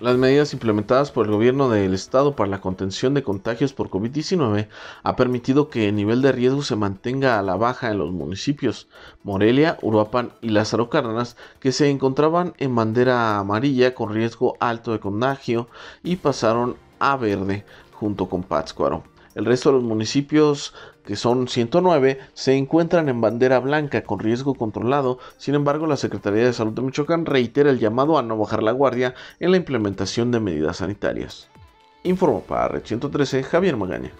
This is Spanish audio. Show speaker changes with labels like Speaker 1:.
Speaker 1: Las medidas implementadas por el gobierno del estado para la contención de contagios por COVID-19 ha permitido que el nivel de riesgo se mantenga a la baja en los municipios Morelia, Uruapan y Lázaro Cárdenas, que se encontraban en bandera amarilla con riesgo alto de contagio y pasaron a verde junto con Pátzcuaro. El resto de los municipios, que son 109, se encuentran en bandera blanca con riesgo controlado. Sin embargo, la Secretaría de Salud de Michoacán reitera el llamado a no bajar la guardia en la implementación de medidas sanitarias. Informo para Red 113 Javier Magaña.